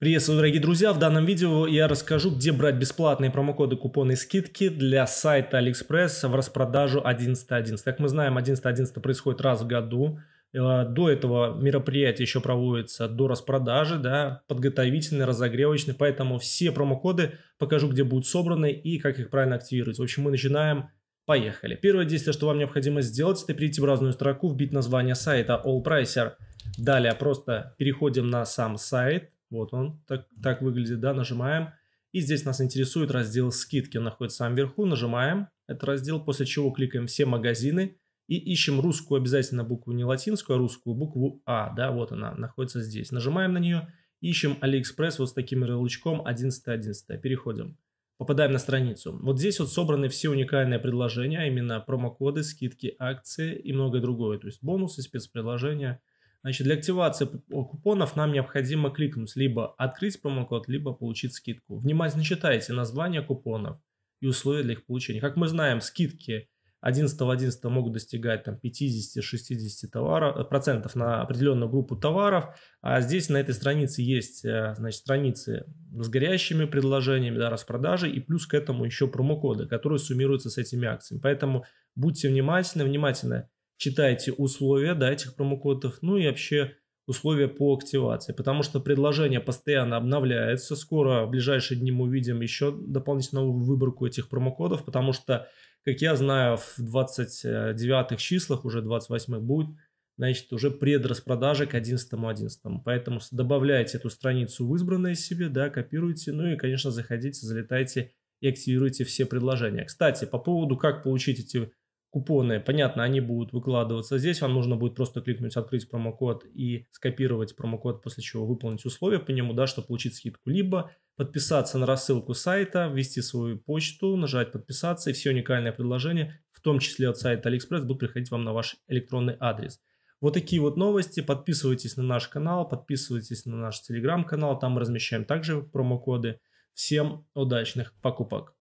Приветствую, дорогие друзья! В данном видео я расскажу, где брать бесплатные промокоды, купоны и скидки для сайта AliExpress в распродажу 11.11. Как мы знаем, 11.11 происходит раз в году. Э, до этого мероприятие еще проводится до распродажи, да, подготовительный, разогревочный, поэтому все промокоды покажу, где будут собраны и как их правильно активировать. В общем, мы начинаем. Поехали. Первое действие, что вам необходимо сделать, это перейти в разную строку, вбить название сайта AllPricer. Далее просто переходим на сам сайт – вот он, так, так выглядит, да, нажимаем. И здесь нас интересует раздел «Скидки». Он находится сам вверху, нажимаем этот раздел, после чего кликаем «Все магазины» и ищем русскую обязательно букву, не латинскую, а русскую букву «А». Да, вот она, находится здесь. Нажимаем на нее, ищем AliExpress вот с таким ярлычком 11.11. Переходим. Попадаем на страницу. Вот здесь вот собраны все уникальные предложения, а именно промокоды, скидки, акции и многое другое. То есть бонусы, спецпредложения – Значит, для активации купонов нам необходимо кликнуть либо «Открыть промокод», либо «Получить скидку». Внимательно читайте название купонов и условия для их получения. Как мы знаем, скидки 11-11 могут достигать там, 50-60 товаров, э, процентов на определенную группу товаров. А здесь на этой странице есть э, значит, страницы с горящими предложениями, да, распродажи и плюс к этому еще промокоды, которые суммируются с этими акциями. Поэтому будьте внимательны, внимательно читайте условия да, этих промокодов, ну и вообще условия по активации, потому что предложение постоянно обновляется, скоро в ближайшие дни мы увидим еще дополнительную выборку этих промокодов, потому что, как я знаю, в 29 числах, уже 28 будет, значит, уже предраспродажа к 11.11. Поэтому добавляйте эту страницу в избранное себе, да, копируйте, ну и, конечно, заходите, залетайте и активируйте все предложения. Кстати, по поводу, как получить эти купоны, понятно, они будут выкладываться здесь, вам нужно будет просто кликнуть «Открыть промокод» и скопировать промокод, после чего выполнить условия по нему, да, чтобы получить скидку. Либо подписаться на рассылку сайта, ввести свою почту, нажать «Подписаться», и все уникальные предложения, в том числе от сайта AliExpress, будут приходить вам на ваш электронный адрес. Вот такие вот новости. Подписывайтесь на наш канал, подписывайтесь на наш телеграм-канал, там мы размещаем также промокоды. Всем удачных покупок!